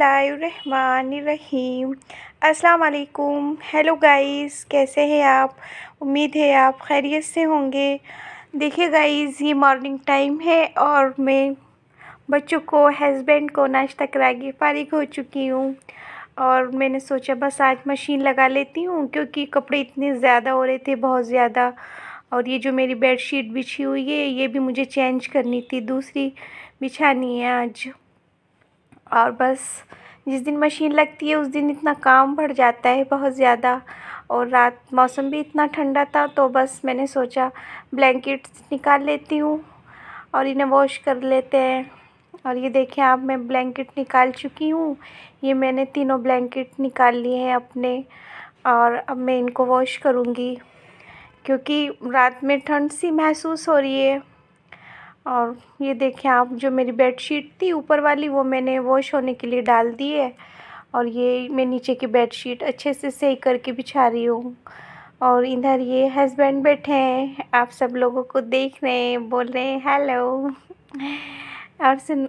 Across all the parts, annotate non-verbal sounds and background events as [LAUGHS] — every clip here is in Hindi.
बिस्मिल्लाहिर्रहमानिर्रहीम अस्सलाम वालेकुम हेलो गाइस कैसे हैं आप उम्मीद है आप खैरियत से होंगे देखिए गाइस ये मॉर्निंग टाइम है और मैं बच्चों को हस्बैंड को नाश्ता करा के फारिग हो चुकी हूँ और मैंने सोचा बस आज मशीन लगा लेती हूँ क्योंकि कपड़े इतने ज़्यादा हो रहे थे बहुत ज़्यादा और ये जो मेरी बेडशीट बिछी हुई है ये भी मुझे चेंज करनी थी दूसरी बिछानी है आज और बस जिस दिन मशीन लगती है उस दिन इतना काम बढ़ जाता है बहुत ज़्यादा और रात मौसम भी इतना ठंडा था तो बस मैंने सोचा ब्लैंकेट्स निकाल लेती हूँ और इन्हें वॉश कर लेते हैं और ये देखें आप मैं ब्लैंकेट निकाल चुकी हूँ ये मैंने तीनों ब्लैंकेट निकाल लिए हैं अपने और अब मैं इनको वॉश करूँगी क्योंकि रात में ठंड सी महसूस हो रही है और ये देखें आप जो मेरी बेडशीट थी ऊपर वाली वो मैंने वॉश होने के लिए डाल दी है और ये मैं नीचे की बेडशीट अच्छे से सही करके बिछा रही हूँ और इधर ये हस्बैंड बैठे हैं आप सब लोगों को देख रहे हैं बोल रहे हैं हेलो और सुन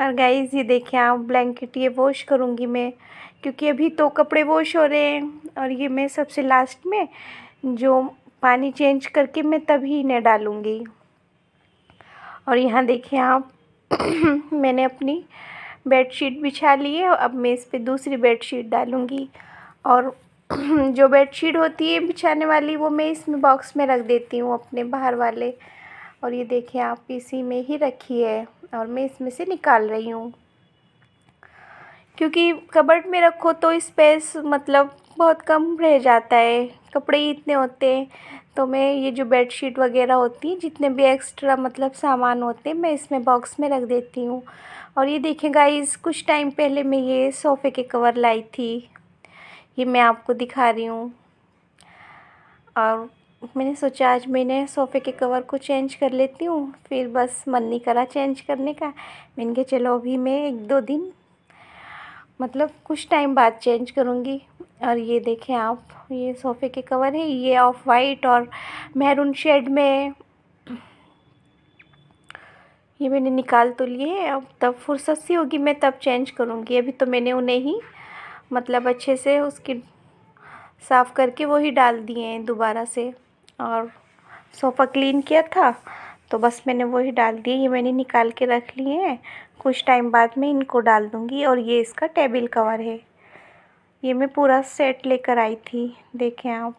और गाइज ये देखें आप ब्लैंकेट ये वॉश करूँगी मैं क्योंकि अभी तो कपड़े वॉश हो रहे हैं और ये मैं सबसे लास्ट में जो पानी चेंज करके मैं तभी इन्हें डालूँगी और यहाँ देखिए आप [CLEARS THROAT] मैंने अपनी बेडशीट बिछा ली है अब मैं इस पर दूसरी बेडशीट डालूँगी और [CLEARS THROAT] जो बेडशीट होती है बिछाने वाली वो मैं इसमें बॉक्स में रख देती हूँ अपने बाहर वाले और ये देखिए आप इसी में ही रखी है और मैं इसमें से निकाल रही हूँ क्योंकि कबर्ड में रखो तो स्पेस मतलब बहुत कम रह जाता है कपड़े ही इतने होते हैं तो मैं ये जो बेडशीट वगैरह होती है जितने भी एक्स्ट्रा मतलब सामान होते हैं मैं इसमें बॉक्स में रख देती हूँ और ये देखें गाइस कुछ टाइम पहले मैं ये सोफ़े के कवर लाई थी ये मैं आपको दिखा रही हूँ और मैंने सोचा आज मैंने सोफ़े के कवर को चेंज कर लेती हूँ फिर बस मन नहीं करा चेंज करने का मैंने कहा चलो अभी मैं एक दो दिन मतलब कुछ टाइम बाद चेंज करूँगी और ये देखें आप ये सोफ़े के कवर है ये ऑफ वाइट और मेहरून शेड में ये मैंने निकाल तो लिए अब तब फुर्सत सी होगी मैं तब चेंज करूँगी अभी तो मैंने उन्हें ही मतलब अच्छे से उसकी साफ़ करके वही डाल दिए हैं दोबारा से और सोफ़ा क्लीन किया था तो बस मैंने वही डाल दिए ये मैंने निकाल के रख लिए हैं कुछ टाइम बाद में इनको डाल दूँगी और ये इसका टेबल कवर है ये मैं पूरा सेट लेकर आई थी देखें आप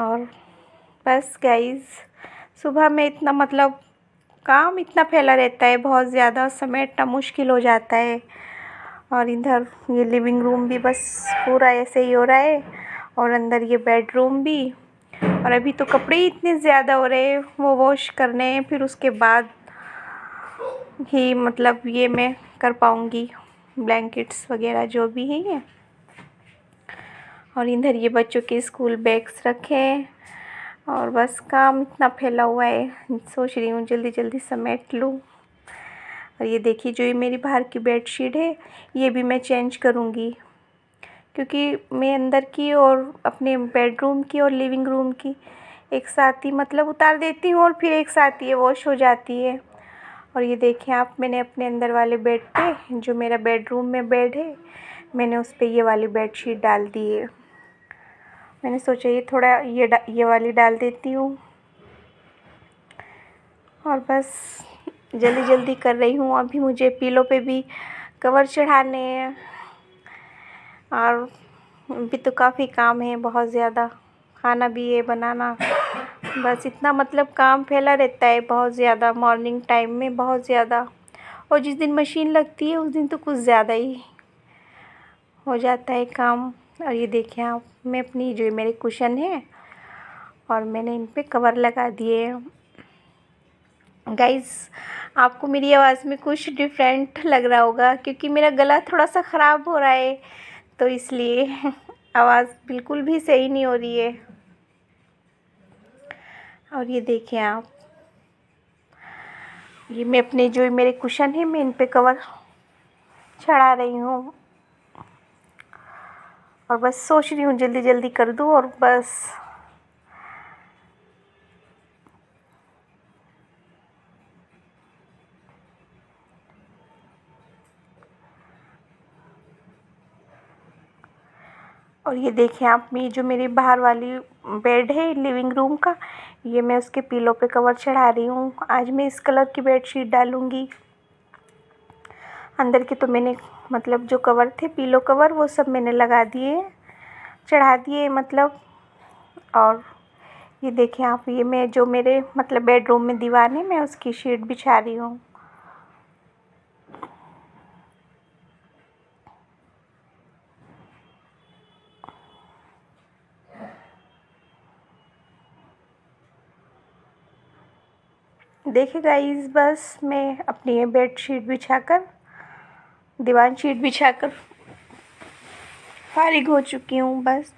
और बस गाइज सुबह में इतना मतलब काम इतना फैला रहता है बहुत ज़्यादा समेटना मुश्किल हो जाता है और इधर ये लिविंग रूम भी बस पूरा ऐसे ही हो रहा है और अंदर ये बेडरूम भी और अभी तो कपड़े ही इतने ज़्यादा हो रहे हैं वो वॉश करने फिर उसके बाद ही मतलब ये मैं कर पाऊँगी ब्लैंकेट्स वगैरह जो भी हैं ये और इधर ये बच्चों के स्कूल बैग्स रखे हैं और बस काम इतना फैला हुआ है सोच रही हूँ जल्दी जल्दी समेट लूँ और ये देखिए जो ये मेरी बाहर की बेडशीट है ये भी मैं चेंज करूँगी क्योंकि मैं अंदर की और अपने बेडरूम की और लिविंग रूम की एक साथ ही मतलब उतार देती हूँ और फिर एक साथ ये वॉश हो जाती है और ये देखें आप मैंने अपने अंदर वाले बेड पे जो मेरा बेडरूम में बेड है मैंने उस पर ये वाली बेडशीट डाल दी है मैंने सोचा ये थोड़ा ये ये वाली डाल देती हूँ और बस जल्दी जल्दी कर रही हूँ अभी मुझे पीलो पे भी कवर चढ़ाने हैं और भी तो काफ़ी काम है बहुत ज़्यादा खाना भी है बनाना बस इतना मतलब काम फैला रहता है बहुत ज़्यादा मॉर्निंग टाइम में बहुत ज़्यादा और जिस दिन मशीन लगती है उस दिन तो कुछ ज़्यादा ही हो जाता है काम और ये देखें आप मैं अपनी जो मेरे कुशन है और मैंने इन पर कवर लगा दिए गाइज़ आपको मेरी आवाज़ में कुछ डिफरेंट लग रहा होगा क्योंकि मेरा गला थोड़ा सा ख़राब हो रहा है तो इसलिए [LAUGHS] आवाज़ बिल्कुल भी सही नहीं हो रही है और ये देखें आप ये मैं अपने जो मेरे कुशन है मैं इन पे कवर चढ़ा रही हूँ और बस सोच रही हूँ जल्दी जल्दी कर दूँ और बस और ये देखिए आप ये जो मेरी बाहर वाली बेड है लिविंग रूम का ये मैं उसके पीलो पे कवर चढ़ा रही हूँ आज मैं इस कलर की बेडशीट डालूँगी अंदर के तो मैंने मतलब जो कवर थे पीलो कवर वो सब मैंने लगा दिए चढ़ा दिए मतलब और ये देखिए आप ये मैं जो मेरे मतलब बेडरूम में दीवार है मैं उसकी शीट बिछा रही हूँ देखिए गाइस बस मैं अपनी बेड शीट बिछाकर दीवान शीट बिछाकर फारिग हो चुकी हूँ बस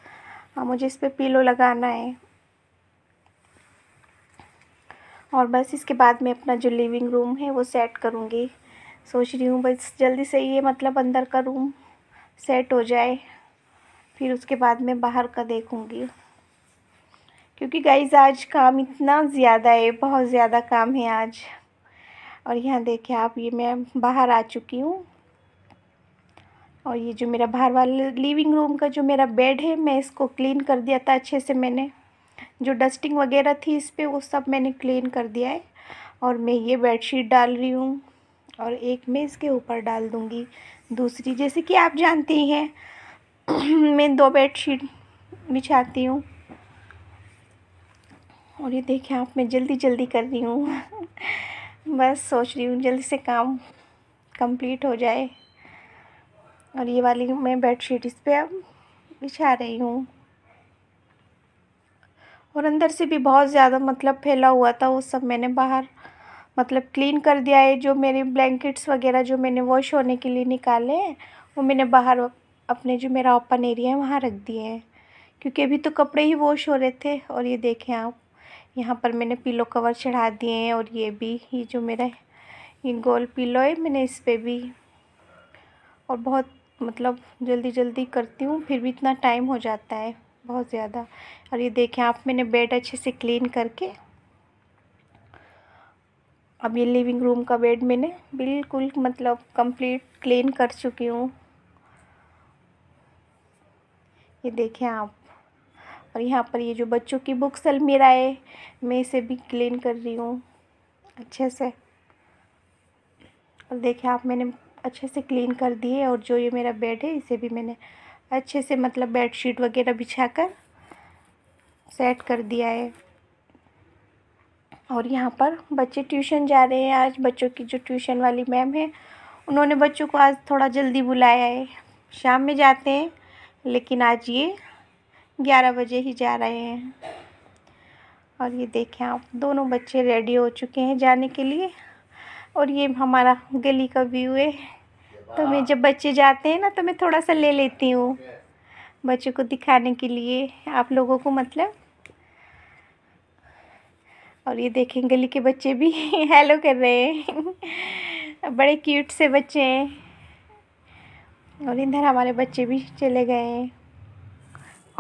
अब मुझे इस पर पीलो लगाना है और बस इसके बाद मैं अपना जो लिविंग रूम है वो सेट करूँगी सोच रही हूँ बस जल्दी से ये मतलब अंदर का रूम सेट हो जाए फिर उसके बाद मैं बाहर का देखूँगी क्योंकि गाइज आज काम इतना ज़्यादा है बहुत ज़्यादा काम है आज और यहाँ देखिए आप ये मैं बाहर आ चुकी हूँ और ये जो मेरा बाहर वाला लिविंग रूम का जो मेरा बेड है मैं इसको क्लीन कर दिया था अच्छे से मैंने जो डस्टिंग वगैरह थी इस पर वो सब मैंने क्लीन कर दिया है और मैं ये बेडशीट डाल रही हूँ और एक मैं इसके ऊपर डाल दूँगी दूसरी जैसे कि आप जानती हैं [CLEARS THROAT] मैं दो बेडशीट बिछाती हूँ और ये देखें आप मैं जल्दी जल्दी कर रही हूँ [LAUGHS] बस सोच रही हूँ जल्दी से काम कंप्लीट हो जाए और ये वाली मैं बेड शीट इस पर अब बिछा रही हूँ और अंदर से भी बहुत ज़्यादा मतलब फैला हुआ था वो सब मैंने बाहर मतलब क्लीन कर दिया है जो मेरे ब्लैंकेट्स वगैरह जो मैंने वॉश होने के लिए निकाले हैं वो मैंने बाहर अपने जो मेरा ओपन एरिया है वहाँ रख दिए हैं क्योंकि अभी तो कपड़े ही वॉश हो रहे थे और ये देखें आप यहाँ पर मैंने पिलो कवर चढ़ा दिए हैं और ये भी ये जो मेरा ये गोल पिलो है मैंने इस पर भी और बहुत मतलब जल्दी जल्दी करती हूँ फिर भी इतना टाइम हो जाता है बहुत ज़्यादा और ये देखें आप मैंने बेड अच्छे से क्लीन करके अब ये लिविंग रूम का बेड मैंने बिल्कुल मतलब कंप्लीट क्लीन कर चुकी हूँ ये देखें आप और यहाँ पर ये जो बच्चों की बुक्स अलमीरा है मैं इसे भी क्लीन कर रही हूँ अच्छे से और देखिए आप मैंने अच्छे से क्लीन कर दिए और जो ये मेरा बेड है इसे भी मैंने अच्छे से मतलब बेड शीट वगैरह बिछा कर सेट कर दिया है और यहाँ पर बच्चे ट्यूशन जा रहे हैं आज बच्चों की जो ट्यूशन वाली मैम है उन्होंने बच्चों को आज थोड़ा जल्दी बुलाया है शाम में जाते हैं लेकिन आज ये ग्यारह बजे ही जा रहे हैं और ये देखें आप दोनों बच्चे रेडी हो चुके हैं जाने के लिए और ये हमारा गली का व्यू है तो मैं जब बच्चे जाते हैं ना तो मैं थोड़ा सा ले लेती हूँ बच्चों को दिखाने के लिए आप लोगों को मतलब और ये देखें गली के बच्चे भी हेलो [LAUGHS] कर रहे हैं बड़े क्यूट से बच्चे हैं और इधर हमारे बच्चे भी चले गए हैं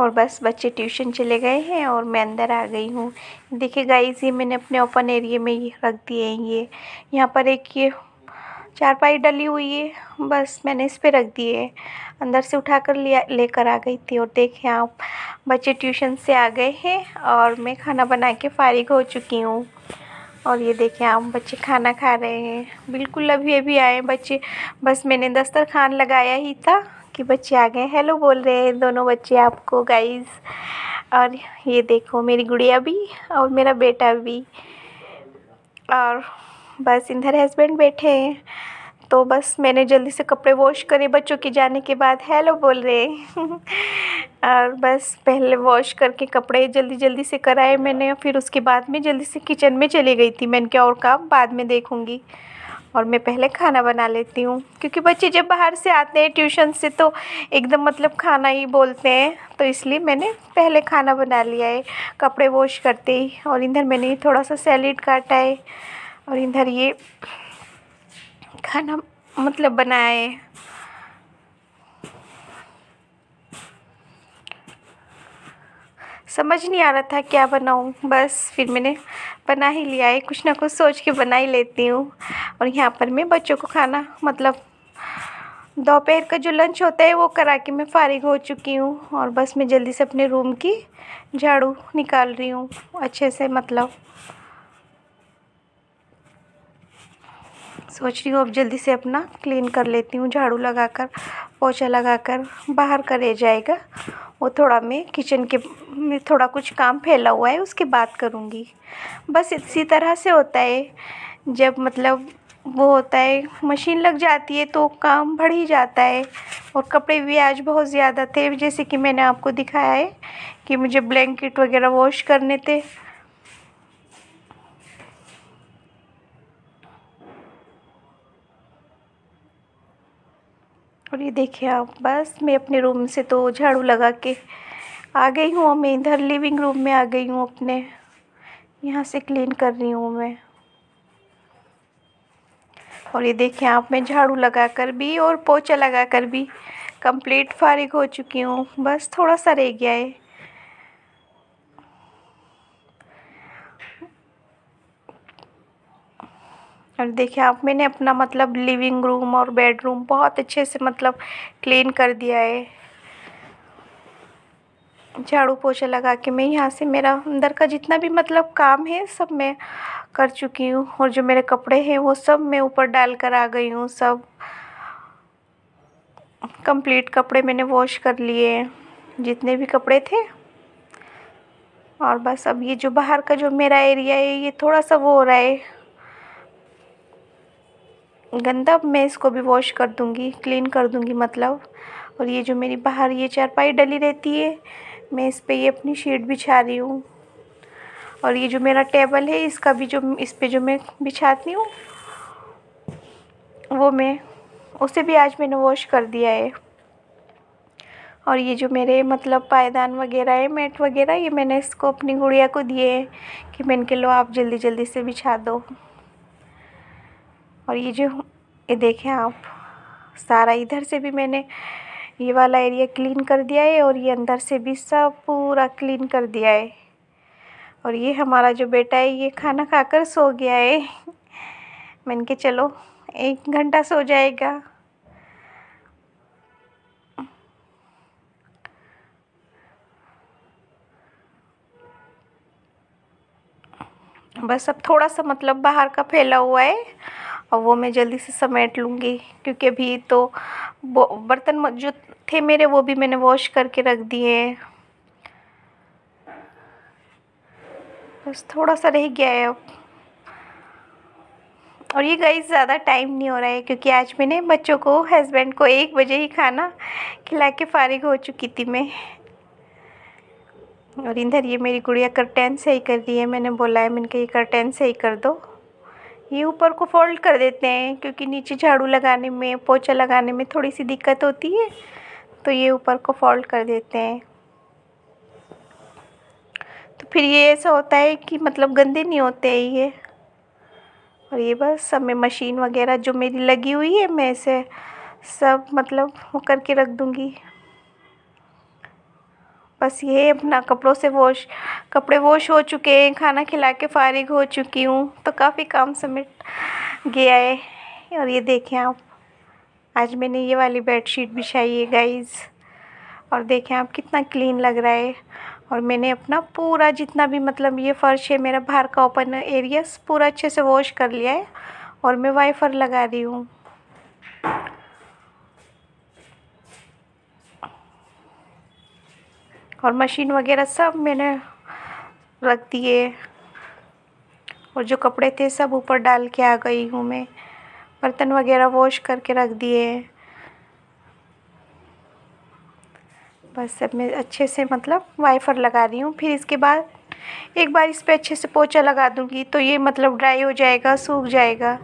और बस बच्चे ट्यूशन चले गए हैं और मैं अंदर आ गई हूँ देखिए गाइस ये मैंने अपने ओपन एरिया में ये रख दिए हैं ये यहाँ पर एक ये चारपाई डली हुई है बस मैंने इस पर रख दिए अंदर से उठा कर लिया लेकर आ गई थी और देखें आप बच्चे ट्यूशन से आ गए हैं और मैं खाना बना के फारिग हो चुकी हूँ और ये देखें आप बच्चे खाना खा रहे हैं बिल्कुल अभी अभी आए बच्चे बस मैंने दस्तरखान लगाया ही था आपके बच्चे आ गए हेलो बोल रहे हैं दोनों बच्चे आपको गाइस और ये देखो मेरी गुड़िया भी और मेरा बेटा भी और बस इधर हस्बैंड बैठे हैं तो बस मैंने जल्दी से कपड़े वॉश करे बच्चों के जाने के बाद हेलो बोल रहे [LAUGHS] और बस पहले वॉश करके कपड़े जल्दी जल्दी से कराए मैंने फिर उसके बाद में जल्दी से किचन में चली गई थी मैंने क्या और काम बाद में देखूँगी और मैं पहले खाना बना लेती हूँ क्योंकि बच्चे जब बाहर से आते हैं ट्यूशन से तो एकदम मतलब खाना ही बोलते हैं तो इसलिए मैंने पहले खाना बना लिया है कपड़े वॉश करते ही और इधर मैंने थोड़ा सा सैलड काटा है और इधर ये खाना मतलब बनाया है समझ नहीं आ रहा था क्या बनाऊँ बस फिर मैंने बना ही लिया है कुछ ना कुछ सोच के बना ही लेती हूँ और यहाँ पर मैं बच्चों को खाना मतलब दोपहर का जो लंच होता है वो करा के मैं फारिग हो चुकी हूँ और बस मैं जल्दी से अपने रूम की झाड़ू निकाल रही हूँ अच्छे से मतलब सोच रही हूँ अब जल्दी से अपना क्लीन कर लेती हूँ झाड़ू लगाकर पोछा लगाकर बाहर करे जाएगा वो थोड़ा मैं किचन के में थोड़ा कुछ काम फैला हुआ है उसकी बात करूँगी बस इसी तरह से होता है जब मतलब वो होता है मशीन लग जाती है तो काम बढ़ ही जाता है और कपड़े भी आज बहुत ज़्यादा थे जैसे कि मैंने आपको दिखाया है कि मुझे ब्लैंकेट वगैरह वॉश करने थे और ये देखिए आप बस मैं अपने रूम से तो झाड़ू लगा के आ गई हूँ मैं इधर लिविंग रूम में आ गई हूँ अपने यहाँ से क्लीन कर रही हूँ मैं और ये देखिए आप मैं झाड़ू लगा कर भी और पोछा लगा कर भी कंप्लीट फारिग हो चुकी हूँ बस थोड़ा सा रह गया है और देखिए आप मैंने अपना मतलब लिविंग रूम और बेडरूम बहुत अच्छे से मतलब क्लीन कर दिया है झाड़ू पोछा लगा के मैं यहाँ से मेरा अंदर का जितना भी मतलब काम है सब मैं कर चुकी हूँ और जो मेरे कपड़े हैं वो सब मैं ऊपर डाल कर आ गई हूँ सब कंप्लीट कपड़े मैंने वॉश कर लिए जितने भी कपड़े थे और बस अब ये जो बाहर का जो मेरा एरिया है ये थोड़ा सा वो हो रहा है गंदा मैं इसको भी वॉश कर दूँगी क्लीन कर दूँगी मतलब और ये जो मेरी बाहर ये चारपाई डली रहती है मैं इस पर ये अपनी शीट बिछा रही हूँ और ये जो मेरा टेबल है इसका भी जो इस पर जो मैं बिछाती हूँ वो मैं उसे भी आज मैंने वॉश कर दिया है और ये जो मेरे मतलब पायदान वगैरह है मैट वगैरह ये मैंने इसको अपनी गुड़िया को दिए हैं कि मैंने के लो आप जल्दी जल्दी से बिछा दो और ये जो ये देखें आप सारा इधर से भी मैंने ये वाला एरिया क्लीन कर दिया है और ये अंदर से भी सब पूरा क्लीन कर दिया है और ये हमारा जो बेटा है ये खाना खाकर सो गया है मैंने कहा चलो एक घंटा सो जाएगा बस अब थोड़ा सा मतलब बाहर का फैला हुआ है और वो मैं जल्दी से समेट लूँगी क्योंकि अभी तो बर्तन जो थे मेरे वो भी मैंने वॉश करके रख दिए हैं बस थोड़ा सा रह गया है अब और ये गई ज़्यादा टाइम नहीं हो रहा है क्योंकि आज मैंने बच्चों को हस्बैंड को एक बजे ही खाना खिला के फारिग हो चुकी थी मैं और इधर ये मेरी गुड़िया कर्टेन सही कर दी है मैंने बोला है मैंने कहा ये कर्टेन सही कर दो ये ऊपर को फोल्ड कर देते हैं क्योंकि नीचे झाड़ू लगाने में पोछा लगाने में थोड़ी सी दिक्कत होती है तो ये ऊपर को फोल्ड कर देते हैं तो फिर ये ऐसा होता है कि मतलब गंदे नहीं होते हैं ये और ये बस सब मैं मशीन वगैरह जो मेरी लगी हुई है मैं इसे सब मतलब वो करके रख दूँगी बस ये अपना कपड़ों से वॉश कपड़े वॉश हो चुके हैं खाना खिला के फारिग हो चुकी हूँ तो काफ़ी काम समेट गया है और ये देखें आप आज मैंने ये वाली बेडशीट बिछाई है गाइज़ और देखें आप कितना क्लीन लग रहा है और मैंने अपना पूरा जितना भी मतलब ये फ़र्श है मेरा बाहर का ओपन एरिया पूरा अच्छे से वॉश कर लिया है और मैं वाइफर लगा रही हूँ और मशीन वगैरह सब मैंने रख दिए और जो कपड़े थे सब ऊपर डाल के आ गई हूँ मैं बर्तन वगैरह वॉश करके रख दिए बस अब मैं अच्छे से मतलब वाइफर लगा रही हूँ फिर इसके बाद एक बार इस पर अच्छे से पोछा लगा दूँगी तो ये मतलब ड्राई हो जाएगा सूख जाएगा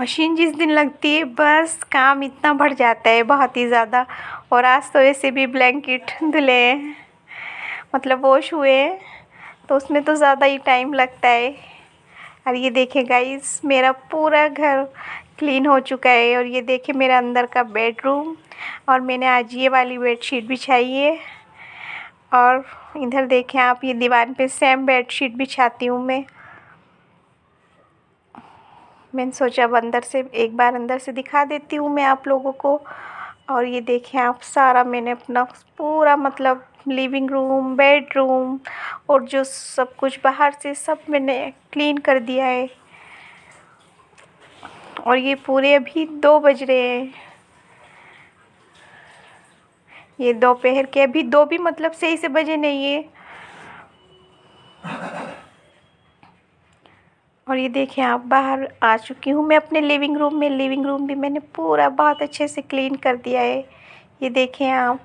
मशीन जिस दिन लगती है बस काम इतना बढ़ जाता है बहुत ही ज़्यादा और आज तो ऐसे भी ब्लैंकेट धुले मतलब वॉश हुए हैं तो उसमें तो ज़्यादा ही टाइम लगता है और ये देखे गाइस मेरा पूरा घर क्लीन हो चुका है और ये देखे मेरा अंदर का बेडरूम और मैंने आज ये वाली बेडशीट बिछाई है और इधर देखें आप ये दीवार पे सेम बेडशीट बिछाती हूँ मैं मैंने सोचा अब अंदर से एक बार अंदर से दिखा देती हूँ मैं आप लोगों को और ये देखें आप सारा मैंने अपना पूरा मतलब लिविंग रूम बेडरूम और जो सब कुछ बाहर से सब मैंने क्लीन कर दिया है और ये पूरे अभी दो बज रहे हैं ये दोपहर के अभी दो भी मतलब सही से बजे नहीं है और ये देखिए आप बाहर आ चुकी हूँ मैं अपने लिविंग रूम में लिविंग रूम भी मैंने पूरा बहुत अच्छे से क्लीन कर दिया है ये देखें आप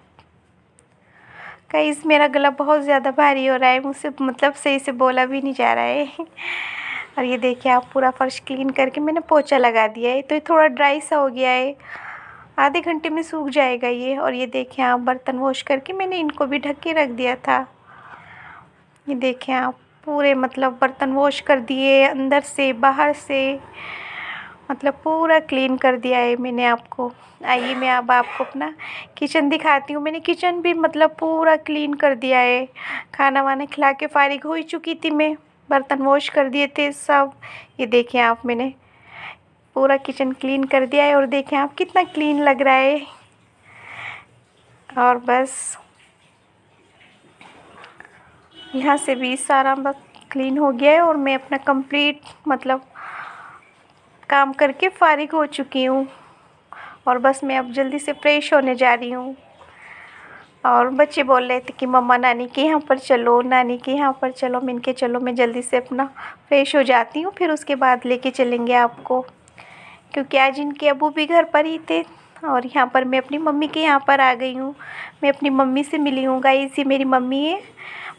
कहीं मेरा गला बहुत ज़्यादा भारी हो रहा है मुझसे मतलब सही से बोला भी नहीं जा रहा है [LAUGHS] और ये देखिए आप पूरा फ़र्श क्लीन करके मैंने पोछा लगा दिया है तो ये थोड़ा ड्राई सा हो गया है आधे घंटे में सूख जाएगा ये और ये देखें आप बर्तन वॉश करके मैंने इनको भी ढक के रख दिया था ये देखें आप पूरे मतलब बर्तन वॉश कर दिए अंदर से बाहर से मतलब पूरा क्लीन कर दिया है मैंने आपको आइए मैं अब आपको अपना किचन दिखाती हूँ मैंने किचन भी मतलब पूरा क्लीन कर दिया है खाना वाना खिला के फारिग हो ही चुकी थी मैं बर्तन वॉश कर दिए थे सब ये देखें आप मैंने पूरा किचन क्लीन कर दिया है और देखें आप कितना क्लीन लग रहा है और बस यहाँ से भी सारा बस क्लीन हो गया है और मैं अपना कंप्लीट मतलब काम करके फारिग हो चुकी हूँ और बस मैं अब जल्दी से फ्रेश होने जा रही हूँ और बच्चे बोल रहे थे कि मम्मा नानी के यहाँ पर चलो नानी के यहाँ पर चलो मैं इनके चलो मैं जल्दी से अपना फ्रेश हो जाती हूँ फिर उसके बाद लेके चलेंगे आपको क्योंकि आज इनके अबू भी घर पर ही थे और यहाँ पर मैं अपनी मम्मी के यहाँ पर आ गई हूँ मैं अपनी मम्मी से मिली हूँ गाई ये मेरी मम्मी है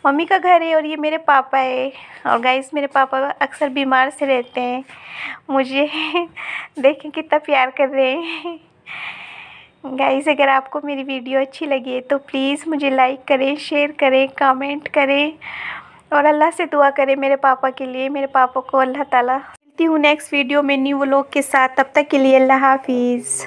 मम्मी का घर है और ये मेरे पापा है और गाइस मेरे पापा अक्सर बीमार से रहते हैं मुझे [LAUGHS] देखें कितना प्यार कर रहे हैं गाइस अगर आपको मेरी वीडियो अच्छी लगी है तो प्लीज़ मुझे लाइक करें शेयर करें कमेंट करें और अल्लाह से दुआ करें मेरे पापा के लिए मेरे पापा को अल्लाह ताला मिलती हूँ नेक्स्ट वीडियो में न्यू व्लॉग के साथ तब तक के लिए अल्लाह हाफिज़